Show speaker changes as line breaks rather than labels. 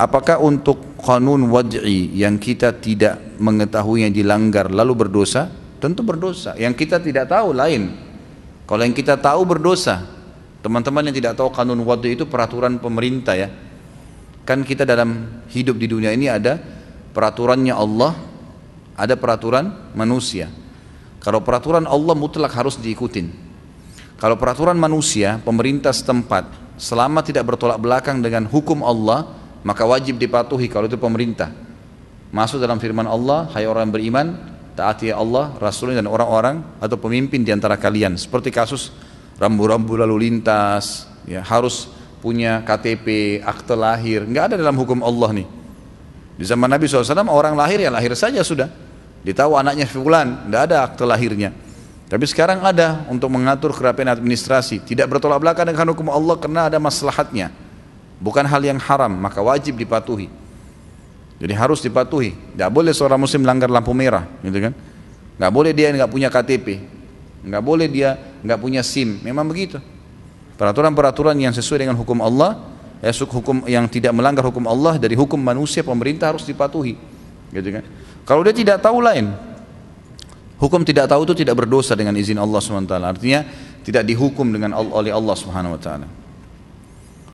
Apakah untuk kanun waj'i yang kita tidak mengetahuinya dilanggar lalu berdosa? Tentu berdosa. Yang kita tidak tahu lain. Kalau yang kita tahu berdosa. Teman-teman yang tidak tahu kanun waj'i itu peraturan pemerintah ya. Kan kita dalam hidup di dunia ini ada peraturannya Allah, ada peraturan manusia. Kalau peraturan Allah mutlak harus diikutin. Kalau peraturan manusia, pemerintah setempat, selama tidak bertolak belakang dengan hukum Allah, maka wajib dipatuhi kalau itu pemerintah masuk dalam firman Allah hai orang beriman taati ya Allah Rasulnya dan orang-orang atau pemimpin diantara kalian seperti kasus rambu-rambu lalu lintas ya harus punya KTP akte lahir nggak ada dalam hukum Allah nih di zaman Nabi SAW orang lahir ya lahir saja sudah ditahu anaknya fulan nggak ada akte lahirnya tapi sekarang ada untuk mengatur kerapian administrasi tidak bertolak belakang dengan hukum Allah karena ada maslahatnya bukan hal yang haram maka wajib dipatuhi jadi harus dipatuhi tidak boleh seorang muslim melanggar lampu merah gitu kan nggak boleh dia nggak punya KTP nggak boleh dia nggak punya SIM memang begitu peraturan-peraturan yang sesuai dengan hukum Allah ya, hukum yang tidak melanggar hukum Allah dari hukum manusia pemerintah harus dipatuhi gitu kan kalau dia tidak tahu lain hukum tidak tahu itu tidak berdosa dengan izin Allah SWT artinya tidak dihukum dengan oleh Allah Swt.